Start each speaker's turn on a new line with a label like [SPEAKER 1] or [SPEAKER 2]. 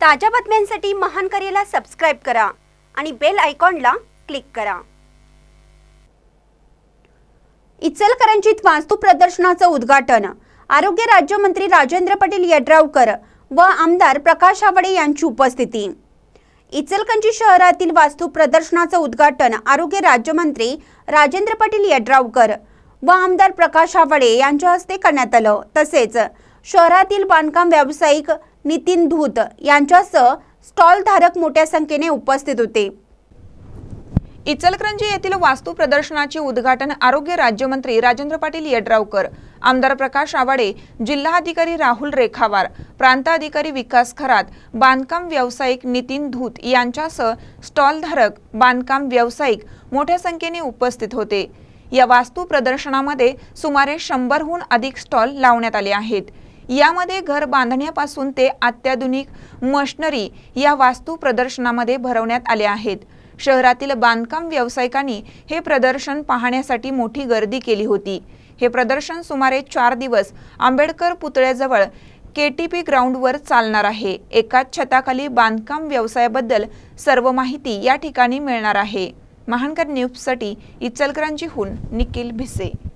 [SPEAKER 1] ताज्या बातम्यांसाठी महान करेला सबस्क्राइब करा आणि बेल आयकॉनला क्लिक करा इचलकरंजीत वास्तू प्रदर्शनाचं उद्घाटन आरोग्य राज्यमंत्री राजेंद्र पाटील यड्रावकर व आमदार प्रकाश आवडे यांची उपस्थिती इचलकरंजी शहरातील वास्तू प्रदर्शनाचं उद्घाटन आरोग्य राज्यमंत्री राजेंद्र पाटील यड्रावकर व आमदार प्रकाश आवडे यांच्या हस्ते करण्यात आलं तसेच शहरातील बांधकाम व्यावसायिक नितीन
[SPEAKER 2] धूत यांच्यासह स्टॉलधारक मोठ्या संख्येने उपस्थित होते इचलकरंजी येथील वास्तू प्रदर्शनाचे उद्घाटन आरोग्य राज्यमंत्री राजेंद्र पाटील यड्रावकर आमदार प्रकाश आवाडे जिल्हाधिकारी राहुल रेखावार प्रांताधिकारी विकास खरात बांधकाम व्यावसायिक नितीन धूत यांच्यासह स्टॉलधारक बांधकाम व्यावसायिक मोठ्या संख्येने उपस्थित होते या वास्तू प्रदर्शनामध्ये सुमारे शंभरहून अधिक स्टॉल लावण्यात आले आहेत यामध्ये घर बांधण्यापासून ते अत्याधुनिक मशनरी या वास्तू प्रदर्शनामध्ये भरवण्यात आले आहेत शहरातील बांधकाम व्यावसायिकांनी हे प्रदर्शन पाहण्यासाठी मोठी गर्दी केली होती हे प्रदर्शन सुमारे चार दिवस आंबेडकर पुतळ्याजवळ के टी पी ग्राउंडवर चालणार आहे एकाच छताखाली बांधकाम व्यवसायाबद्दल सर्व माहिती या ठिकाणी मिळणार आहे महानकर न्यूजसाठी हून निखिल भिसे